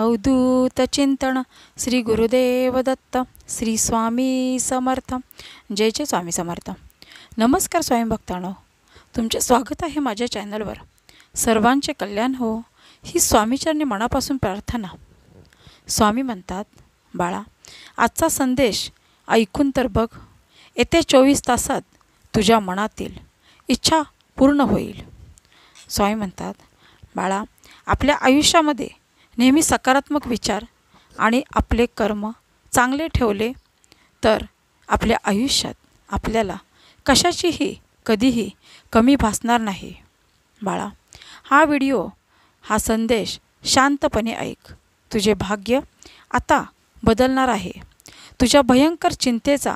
अवधूत चिंतन श्री गुरुदेव दत्त श्री स्वामी समर्थ जय जय स्वामी समर्थ नमस्कार स्वामी भक्तांनो तुमचे स्वागत आहे माझ्या चॅनलवर सर्वांचे कल्याण हो ही स्वामीचरणी मनापासून प्रार्थना स्वामी म्हणतात बाळा आजचा संदेश ऐकून तर बघ येते चोवीस तासात तुझ्या मनातील इच्छा पूर्ण होईल स्वामी म्हणतात बाळा आपल्या आयुष्यामध्ये नेहमी सकारात्मक विचार आणि आपले कर्म चांगले ठेवले तर आपल्या आयुष्यात आपल्याला कशाचीही कधीही कमी भासणार नाही बाळा हा व्हिडिओ हा संदेश शांतपणे ऐक तुझे भाग्य आता बदलणार आहे तुझ्या भयंकर चिंतेचा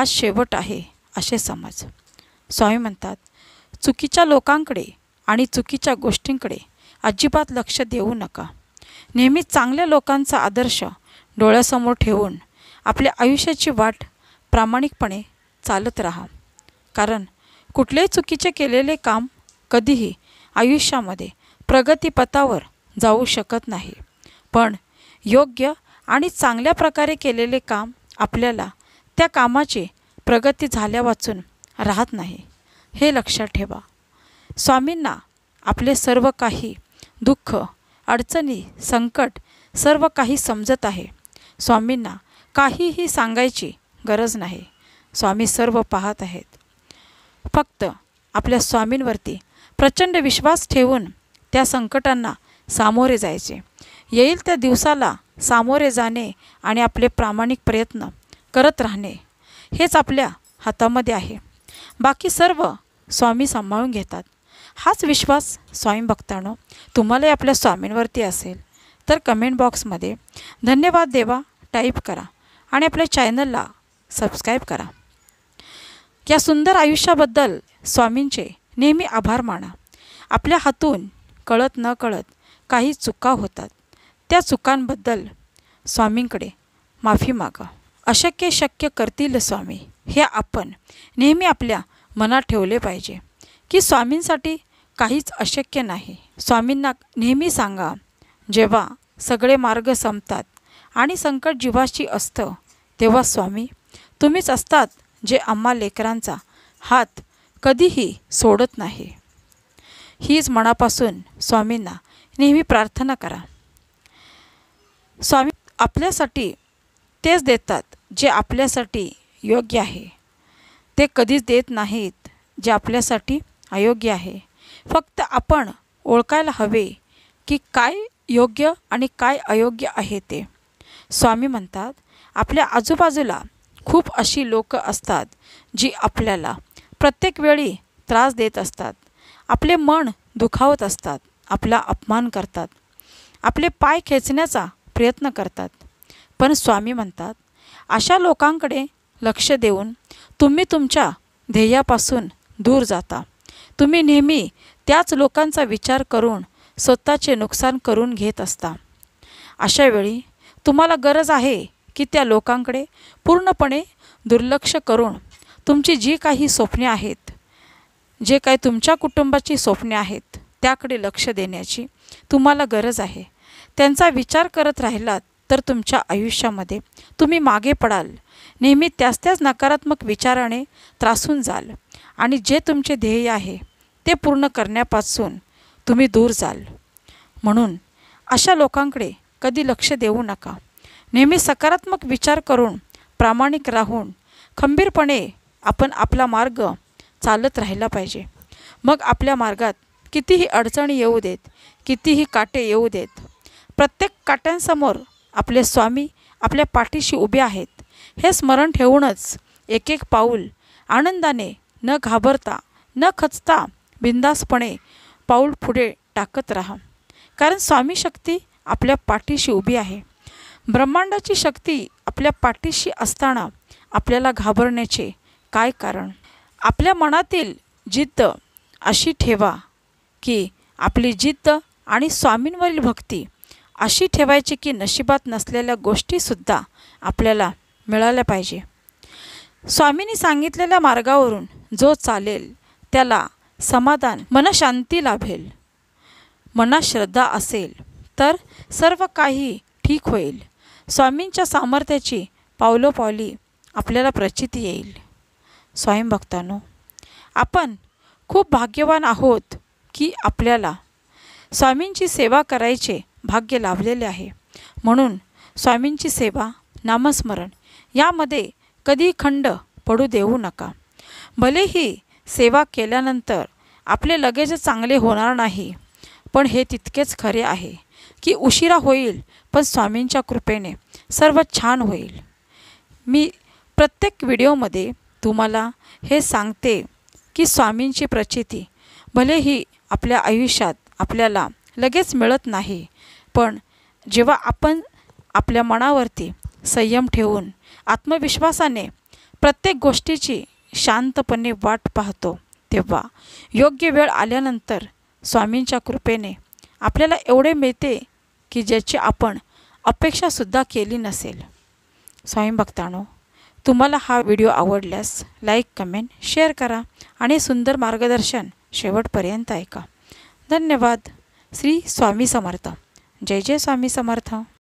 आज शेवट आहे असे समज स्वामी म्हणतात चुकीच्या लोकांकडे आणि चुकीच्या गोष्टींकडे अजिबात लक्ष देऊ नका नेहमी चांगल्या लोकांचा आदर्श डोळ्यासमोर ठेवून आपल्या आयुष्याची वाट प्रामाणिकपणे चालत राहा कारण कुठलेही चुकीचे केलेले काम कधीही आयुष्यामध्ये प्रगतीपथावर जाऊ शकत नाही पण योग्य आणि चांगल्या प्रकारे केलेले काम आपल्याला त्या कामाची प्रगती झाल्या वाचून राहत नाही हे लक्षात ठेवा स्वामींना आपले सर्व काही दुःख अडचणी संकट सर्व काही समजत आहे स्वामींना काहीही सांगायची गरज नाही स्वामी सर्व पाहत आहेत फक्त आपल्या स्वामींवरती प्रचंड विश्वास ठेवून त्या संकटांना सामोरे जायचे येईल त्या दिवसाला सामोरे जाणे आणि आपले प्रामाणिक प्रयत्न करत राहणे हेच आपल्या हातामध्ये आहे बाकी सर्व स्वामी सांभाळून घेतात हाच विश्वास स्वामी बघताना तुम्हालाही आपल्या स्वामींवरती असेल तर कमेंट बॉक्समध्ये धन्यवाद देवा टाईप करा आणि आपल्या चॅनलला सबस्क्राईब करा या सुंदर आयुष्याबद्दल स्वामींचे नेहमी आभार माना आपल्या हातून कळत न कळत काही चुका होतात त्या चुकांबद्दल स्वामींकडे माफी मागा अशक्य शक्य करतील स्वामी हे आपण नेहमी आपल्या मनात ठेवले पाहिजे की स्वामींसाठी काहीच अशक्य नाही स्वामींना नेहमी सांगा जेव्हा सगळे मार्ग संपतात आणि संकट जीवाशी असतं तेव्हा स्वामी तुम्हीच असतात जे आम्हा लेकरांचा हात कधीही सोडत नाही हीच मनापासून स्वामींना नेहमी प्रार्थना करा स्वामी आपल्यासाठी तेच देतात जे आपल्यासाठी योग्य आहे ते कधीच देत नाहीत जे आपल्यासाठी अयोग्य आहे फक्त आपण ओळखायला हवे की काय योग्य आणि काय अयोग्य आहे ते स्वामी म्हणतात आपल्या आजूबाजूला खूप अशी लोक असतात जी आपल्याला प्रत्येक वेळी त्रास देत असतात आपले मन दुखावत असतात आपला अपमान करतात आपले पाय खेचण्याचा प्रयत्न करतात पण स्वामी म्हणतात अशा लोकांकडे लक्ष देऊन तुम्ही तुमच्या ध्येयापासून दूर जाता तुम्ही नेहमी त्याच लोकांचा विचार करून स्वतःचे नुकसान करून घेत असता अशावेळी तुम्हाला गरज आहे की त्या लोकांकडे पूर्णपणे दुर्लक्ष करून तुमची जी काही स्वप्ने आहेत जे काही तुमच्या कुटुंबाची स्वप्ने आहेत त्याकडे लक्ष देण्याची तुम्हाला गरज आहे त्यांचा विचार करत राहिलात तर तुमच्या आयुष्यामध्ये तुम्ही मागे पडाल नेहमी त्याच त्याच नकारात्मक विचाराने त्रासून जाल आणि जे तुमचे ध्येय आहे ते पूर्ण करण्यापासून तुम्ही दूर जाल म्हणून अशा लोकांकडे कधी लक्ष देऊ नका नेहमी सकारात्मक विचार करून प्रामाणिक राहून खंबीरपणे आपण आपला मार्ग चालत राहिला पाहिजे मग आपल्या मार्गात कितीही अडचणी येऊ देत कितीही काटे येऊ देत प्रत्येक काट्यांसमोर आपले स्वामी आपल्या पाठीशी उभे आहेत हे स्मरण ठेवूनच एक एक पाऊल आनंदाने न घाबरता न खचता बिंदासपणे पाऊल पुढे टाकत राहा कारण स्वामी शक्ती आपल्या पाठीशी उभी आहे ब्रह्मांडाची शक्ती आपल्या पाठीशी असताना आपल्याला घाबरण्याचे काय कारण आपल्या मनातील जिद्द अशी ठेवा की आपली जिद्द आणि स्वामींवरील भक्ती अशी ठेवायची की नशिबात नसलेल्या गोष्टीसुद्धा आपल्याला मिळाल्या पाहिजे स्वामींनी सांगितलेल्या मार्गावरून जो चालेल त्याला समाधान मनशांती लाभेल मनात श्रद्धा असेल तर सर्व काही ठीक होईल स्वामींच्या सामर्थ्याची पावलोपावली आपल्याला प्रचिती येईल स्वयंभक्तांनो आपण खूप भाग्यवान आहोत की आपल्याला स्वामींची सेवा करायचे भाग्य लाभलेले आहे म्हणून स्वामींची सेवा नामस्मरण यामध्ये कधी खंड पडू देऊ नका भलेही सेवा केल्यानंतर आपले लगेच चांगले होणार नाही पण हे तितकेच खरे आहे की उशिरा होईल पण स्वामींच्या कृपेने सर्व छान होईल मी प्रत्येक व्हिडिओमध्ये तुम्हाला हे सांगते की स्वामींची प्रचिती भलेही आपल्या आयुष्यात आपल्याला लगेच मिळत नाही पण जेव्हा आपण आपल्या मनावरती संयम ठेवून आत्मविश्वासाने प्रत्येक गोष्टीची शांतपणे वाट पाहतो तेव्हा योग्य वेळ आल्यानंतर स्वामींच्या कृपेने आपल्याला एवढे मिळते की ज्याची आपण अपेक्षासुद्धा केली नसेल स्वामी भक्तानो तुम्हाला हा व्हिडिओ आवडल्यास लाईक कमेंट शेअर करा आणि सुंदर मार्गदर्शन शेवटपर्यंत ऐका धन्यवाद श्री स्वामी समर्थ जय जय स्वामी समर्थ